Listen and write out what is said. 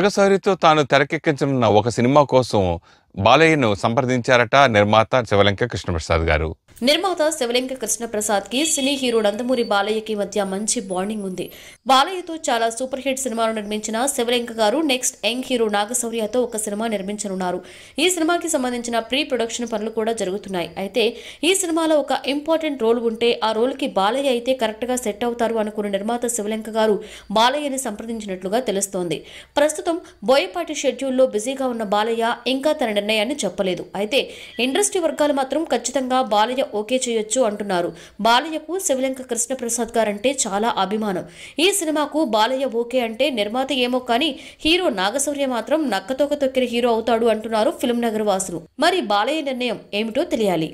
నాగశౌరితో తాను తెరకెక్కించిన ఒక సినిమా కోసం బాలయ్యను సంప్రదించారట నిర్మాత శివలింక కృష్ణప్రసాద్ గారు నిర్మాత శివలింక కృష్ణప్రసాద్ కి సినీ హీరో నందమూరి బాలయ్యకి మధ్య మంచి బాండింగ్ ఉంది బాలయ్యతో చాలా సూపర్ హిట్ సినిమాను నిర్మించిన శివలింక గారు నెక్స్ట్ యంగ్ హీరో నాగశౌర్యతో ఒక సినిమా నిర్మించనున్నారు ఈ సినిమాకి సంబంధించిన ప్రీ ప్రొడక్షన్ పనులు కూడా జరుగుతున్నాయి అయితే ఈ సినిమాలో ఒక ఇంపార్టెంట్ రోల్ ఉంటే ఆ రోల్ కి బాలయ్య అయితే కరెక్ట్ గా సెట్ అవుతారు అనుకున్న నిర్మాత శివలింక గారు బాలయ్యని సంప్రదించినట్లుగా తెలుస్తోంది ప్రస్తుతం బోయపాటి షెడ్యూల్లో బిజీగా ఉన్న బాలయ్య ఇంకా తన నిర్ణయాన్ని చెప్పలేదు అయితే ఇండస్ట్రీ వర్గాలు మాత్రం ఖచ్చితంగా బాలయ్య ఓకే చేయొచ్చు అంటున్నారు బాలయ్యకు శివలంక కృష్ణప్రసాద్ గారంటే చాలా అభిమానం ఈ సినిమాకు బాలయ్య ఓకే అంటే నిర్మాత ఏమో కానీ హీరో నాగశౌర్య మాత్రం నక్కతోక తొక్కిన హీరో అవుతాడు అంటున్నారు ఫిల్మ్ నగర్ వాసులు మరి బాలయ్య నిర్ణయం ఏమిటో తెలియాలి